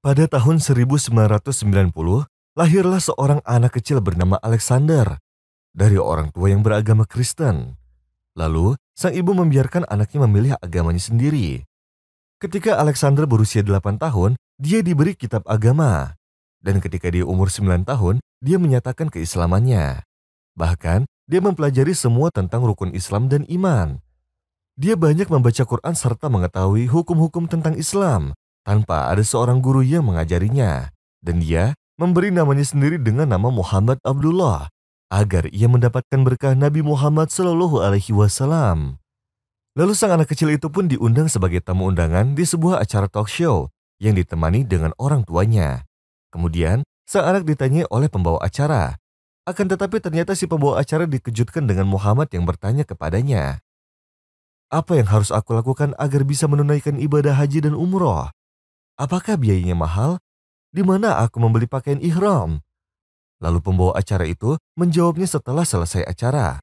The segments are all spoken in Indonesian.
Pada tahun 1990, lahirlah seorang anak kecil bernama Alexander dari orang tua yang beragama Kristen. Lalu, sang ibu membiarkan anaknya memilih agamanya sendiri. Ketika Alexander berusia 8 tahun, dia diberi kitab agama. Dan ketika dia umur 9 tahun, dia menyatakan keislamannya. Bahkan, dia mempelajari semua tentang rukun Islam dan iman. Dia banyak membaca Quran serta mengetahui hukum-hukum tentang Islam tanpa ada seorang guru yang mengajarinya. Dan dia memberi namanya sendiri dengan nama Muhammad Abdullah agar ia mendapatkan berkah Nabi Muhammad Shallallahu Alaihi Wasallam. Lalu sang anak kecil itu pun diundang sebagai tamu undangan di sebuah acara talk show yang ditemani dengan orang tuanya. Kemudian, sang anak ditanya oleh pembawa acara. Akan tetapi ternyata si pembawa acara dikejutkan dengan Muhammad yang bertanya kepadanya. Apa yang harus aku lakukan agar bisa menunaikan ibadah haji dan umroh? Apakah biayanya mahal? Di mana aku membeli pakaian ihram? Lalu pembawa acara itu menjawabnya setelah selesai acara.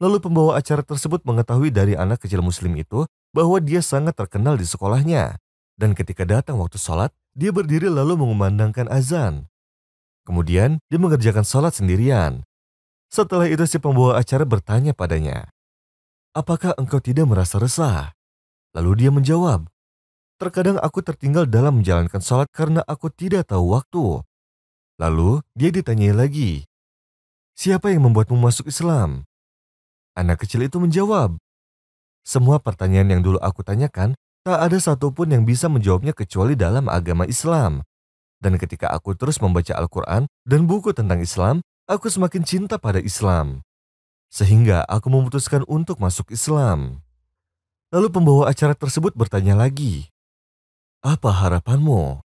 Lalu pembawa acara tersebut mengetahui dari anak kecil muslim itu bahwa dia sangat terkenal di sekolahnya. Dan ketika datang waktu sholat, dia berdiri lalu mengumandangkan azan. Kemudian, dia mengerjakan sholat sendirian. Setelah itu si pembawa acara bertanya padanya, Apakah engkau tidak merasa resah? Lalu dia menjawab, Terkadang aku tertinggal dalam menjalankan sholat karena aku tidak tahu waktu. Lalu dia ditanyai lagi, Siapa yang membuatmu masuk Islam? Anak kecil itu menjawab, Semua pertanyaan yang dulu aku tanyakan, tak ada satupun yang bisa menjawabnya kecuali dalam agama Islam. Dan ketika aku terus membaca Al-Quran dan buku tentang Islam, aku semakin cinta pada Islam. Sehingga aku memutuskan untuk masuk Islam. Lalu pembawa acara tersebut bertanya lagi, apa harapanmu?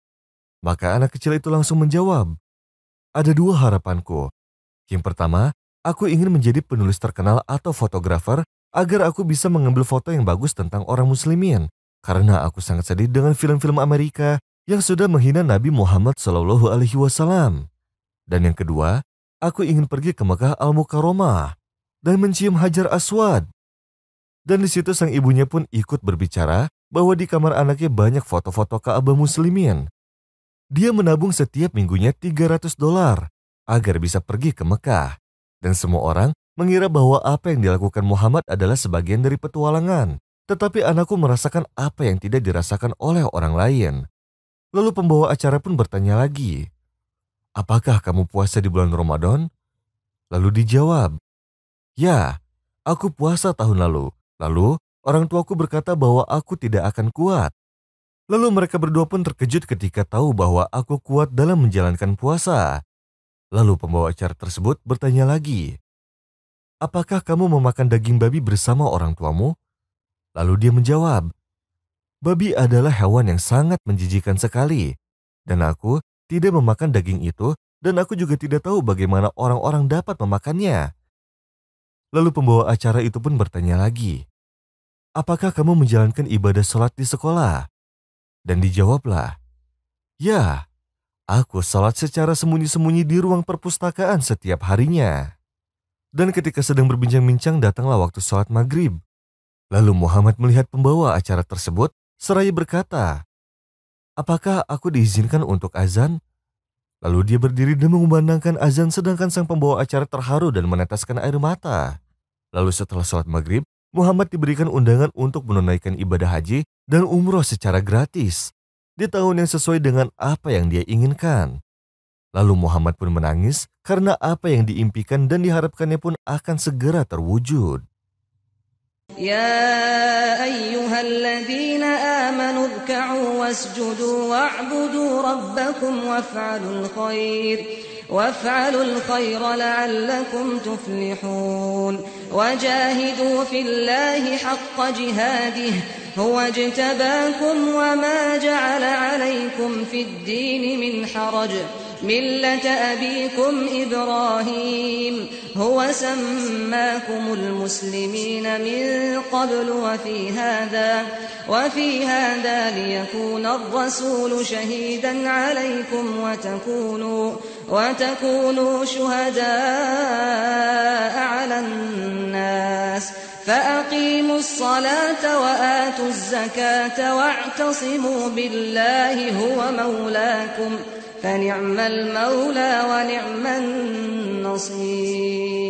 Maka anak kecil itu langsung menjawab, ada dua harapanku. Yang pertama, aku ingin menjadi penulis terkenal atau fotografer agar aku bisa mengambil foto yang bagus tentang orang muslimin. Karena aku sangat sedih dengan film-film Amerika yang sudah menghina Nabi Muhammad SAW. Dan yang kedua, aku ingin pergi ke Mekah Al Mukarramah dan mencium Hajar Aswad. Dan di situ sang ibunya pun ikut berbicara bahwa di kamar anaknya banyak foto-foto Ka'bah Muslimin. Dia menabung setiap minggunya 300 dolar agar bisa pergi ke Mekah. Dan semua orang mengira bahwa apa yang dilakukan Muhammad adalah sebagian dari petualangan. Tetapi anakku merasakan apa yang tidak dirasakan oleh orang lain. Lalu pembawa acara pun bertanya lagi, Apakah kamu puasa di bulan Ramadan? Lalu dijawab, Ya, aku puasa tahun lalu. Lalu Orang tuaku berkata bahwa aku tidak akan kuat. Lalu mereka berdua pun terkejut ketika tahu bahwa aku kuat dalam menjalankan puasa. Lalu pembawa acara tersebut bertanya lagi, "Apakah kamu memakan daging babi bersama orang tuamu?" Lalu dia menjawab, "Babi adalah hewan yang sangat menjijikan sekali, dan aku tidak memakan daging itu, dan aku juga tidak tahu bagaimana orang-orang dapat memakannya." Lalu pembawa acara itu pun bertanya lagi, apakah kamu menjalankan ibadah sholat di sekolah? Dan dijawablah, Ya, aku sholat secara sembunyi-sembunyi di ruang perpustakaan setiap harinya. Dan ketika sedang berbincang-bincang datanglah waktu sholat maghrib. Lalu Muhammad melihat pembawa acara tersebut seraya berkata, Apakah aku diizinkan untuk azan? Lalu dia berdiri dan mengumandangkan azan sedangkan sang pembawa acara terharu dan meneteskan air mata. Lalu setelah sholat maghrib, Muhammad diberikan undangan untuk menunaikan ibadah haji dan umroh secara gratis di tahun yang sesuai dengan apa yang dia inginkan. Lalu Muhammad pun menangis karena apa yang diimpikan dan diharapkannya pun akan segera terwujud. Ya ayyuhalladzina amanu wasjudu وافعلوا الخير لعلكم تفلحون وجاهدوا في الله حق جهاده هو اجتباكم وما جعل عليكم في الدين من حرج ملة أبيكم إبراهيم هو سماكم المسلمين من قبل وفي هذا وفي هذا ليكون الرسول شهيدا عليكم وتكونوا وتكونوا شهداء على الناس فأقيموا الصلاة وآتوا الزكاة واعتصموا بالله هو مولاكم ۖ فنعم المولى ونعم النصير